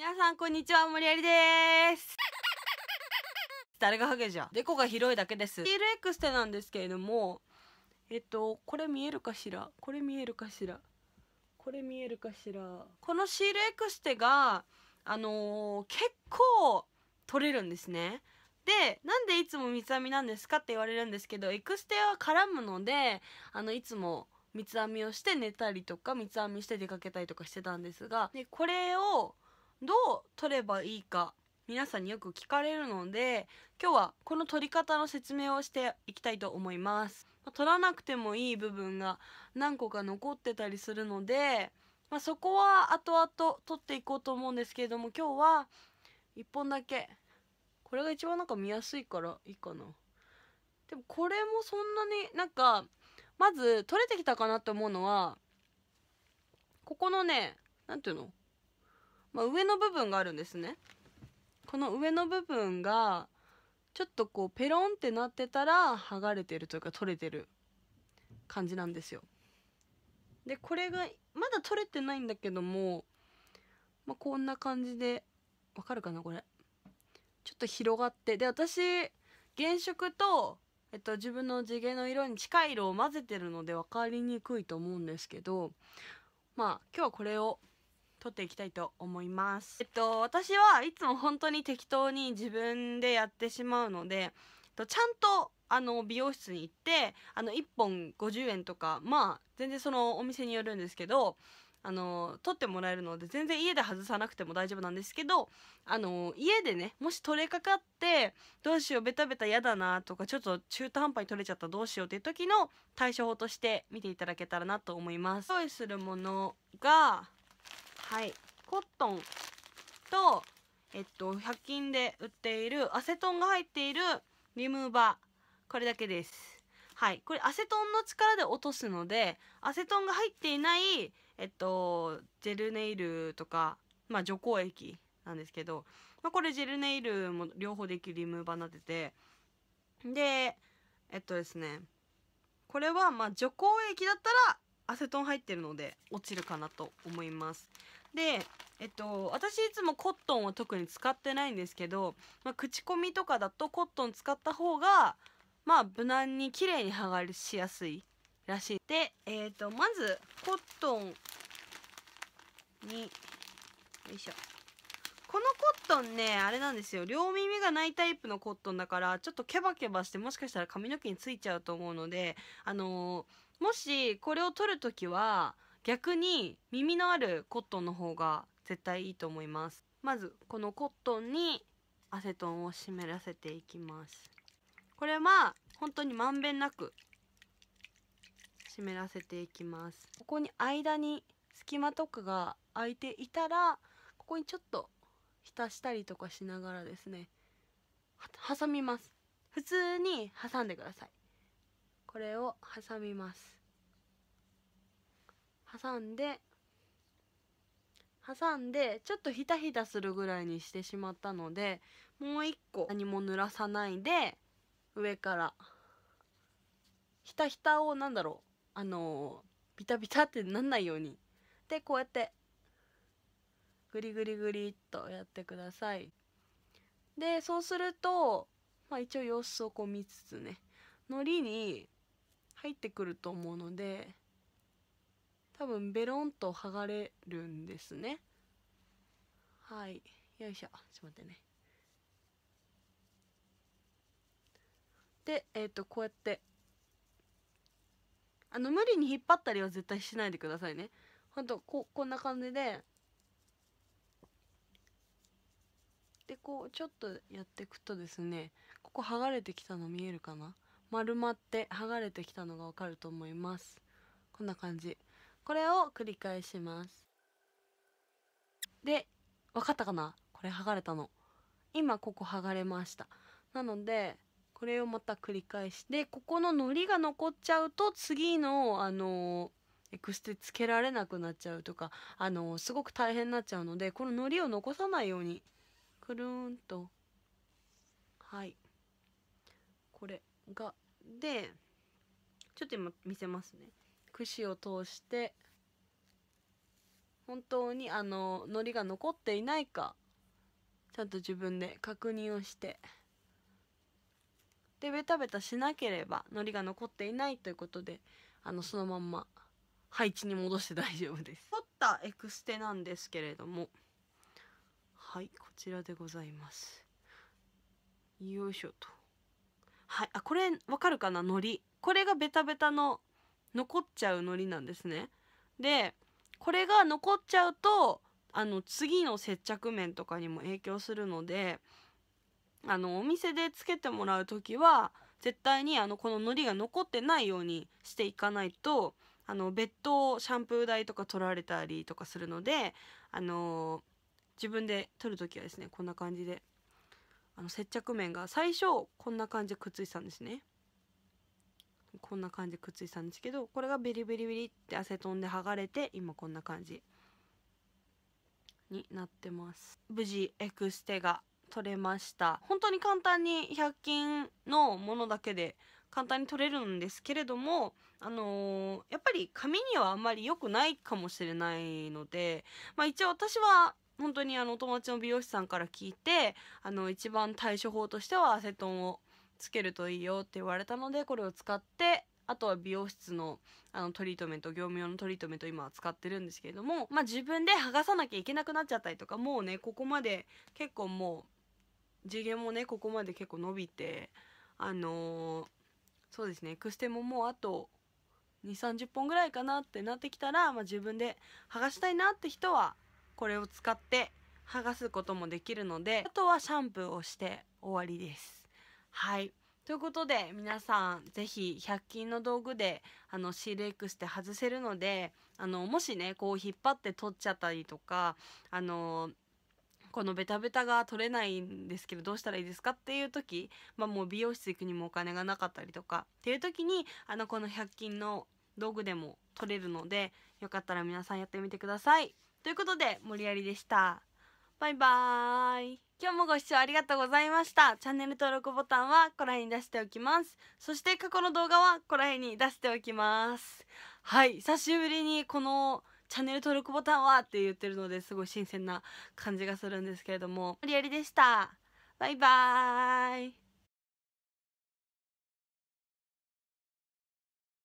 皆さんこんにちは森有です誰がハゲじゃんデコが広いだけですルエクステなんですけれどもえっとこれ見えるかしらこれ見えるかしらこれ見えるかしらこのシールエクステがあのー、結構取れるんですねでなんでいつも三つ編みなんですかって言われるんですけどエクステは絡むのであのいつも三つ編みをして寝たりとか三つ編みして出かけたりとかしてたんですがでこれをどう取ればいいか皆さんによく聞かれるので今日はこの取り方の説明をしていきたいと思います取らなくてもいい部分が何個か残ってたりするので、まあ、そこは後々取っていこうと思うんですけれども今日は1本だけこれが一番なんか見やすいからいいかなでもこれもそんなになんかまず取れてきたかなって思うのはここのね何ていうのまあ、上の部分があるんですねこの上の部分がちょっとこうペロンってなってたら剥がれてるというか取れてる感じなんですよでこれがまだ取れてないんだけども、まあ、こんな感じでわかるかなこれちょっと広がってで私原色と、えっと、自分の地毛の色に近い色を混ぜてるので分かりにくいと思うんですけどまあ今日はこれを撮っていきたいと思います。えっと、私はいつも本当に適当に自分でやってしまうので、ちゃんとあの美容室に行ってあの1本50円とかまあ全然そのお店によるんですけどあの取ってもらえるので全然家で外さなくても大丈夫なんですけどあの家でねもし取れかかってどうしようベタベタ嫌だなとかちょっと中途半端に取れちゃったどうしようっていう時の対処法として見ていただけたらなと思います。用意するものがはいコットンとえっと100均で売っているアセトンが入っているリムーバーこれだけですはいこれアセトンの力で落とすのでアセトンが入っていないえっとジェルネイルとかまあ除光液なんですけど、まあ、これジェルネイルも両方できるリムーバーになっててでえっとですねこれはま除光液だったらアセトン入ってるので落ちるかなと思いますでえっと、私いつもコットンを特に使ってないんですけど、まあ、口コミとかだとコットン使った方が、まあ、無難に綺麗に剥がれしやすいらしいで、えっと、まずコットンによいしょこのコットンねあれなんですよ両耳がないタイプのコットンだからちょっとケバケバしてもしかしたら髪の毛についちゃうと思うのであのー、もしこれを取る時は逆に耳のあるコットンの方が絶対いいと思いますまずこのコットンにアセトンを湿らせていきますこれは本当にまんべんなく湿らせていきますここに間に隙間とかが空いていたらここにちょっと浸したりとかしながらですね挟みます普通に挟んでくださいこれを挟みます挟んで挟んでちょっとひたひたするぐらいにしてしまったのでもう一個何も濡らさないで上からひたひたをなんだろうあのビタビタってなんないようにでこうやってグリグリグリっとやってくださいでそうするとまあ一応様子をこう見つつねのりに入ってくると思うので多分ベロンと剥がれるんですねはいよいしょちょっと待ってねでえっ、ー、とこうやってあの無理に引っ張ったりは絶対しないでくださいねほんとここんな感じででこうちょっとやっていくとですねここ剥がれてきたの見えるかな丸まって剥がれてきたのがわかると思いますこんな感じこれを繰り返しますで分かったかなこれ剥がれたの今ここ剥がれましたなのでこれをまた繰り返してここの糊が残っちゃうと次のあのエクステつけられなくなっちゃうとかあのすごく大変になっちゃうのでこの糊を残さないようにくるんとはいこれがでちょっと今見せますね串を通して本当にあのりが残っていないかちゃんと自分で確認をしてでベタベタしなければりが残っていないということであのそのまんま配置に戻して大丈夫です取ったエクステなんですけれどもはいこちらでございますよいしょとはいあこれわかるかなりこれがベタベタの残っちゃうのりなんですね。でこれが残っちゃうとあの次の接着面とかにも影響するのであのお店でつけてもらう時は絶対にあのこののりが残ってないようにしていかないとあの別途シャンプー台とか取られたりとかするのであの自分で取る時はですねこんな感じであの接着面が最初こんな感じでくっついてたんですね。こんな感じくっついてたんですけどこれがベリベリベリってアセトンで剥がれて今こんな感じになってます無事エクステが取れました本当に簡単に100均のものだけで簡単に取れるんですけれどもあのー、やっぱり紙にはあんまり良くないかもしれないので、まあ、一応私は本当にあのお友達の美容師さんから聞いてあの一番対処法としてはアセトンをつけるといいよって言われたのでこれを使ってあとは美容室のあのトリートメント業務用のトリートメント今は使ってるんですけれども、まあ、自分で剥がさなきゃいけなくなっちゃったりとかもうねここまで結構もう次元もねここまで結構伸びてあのー、そうですねクステももうあと2 3 0本ぐらいかなってなってきたら、まあ、自分で剥がしたいなって人はこれを使って剥がすこともできるのであとはシャンプーをして終わりです。はい。ということで皆さんぜひ100均の道具であの CLX って外せるのであのもしねこう引っ張って取っちゃったりとかあのこのベタベタが取れないんですけどどうしたらいいですかっていう時、まあ、もう美容室行くにもお金がなかったりとかっていう時にあのこの100均の道具でも取れるのでよかったら皆さんやってみてください。ということで森有りでした。バイバーイ今日もご視聴ありがとうございましたチャンネル登録ボタンはここら辺に出しておきますそして過去の動画はここら辺に出しておきますはい久しぶりにこのチャンネル登録ボタンはって言ってるのですごい新鮮な感じがするんですけれどもリアリでしたバイバーイ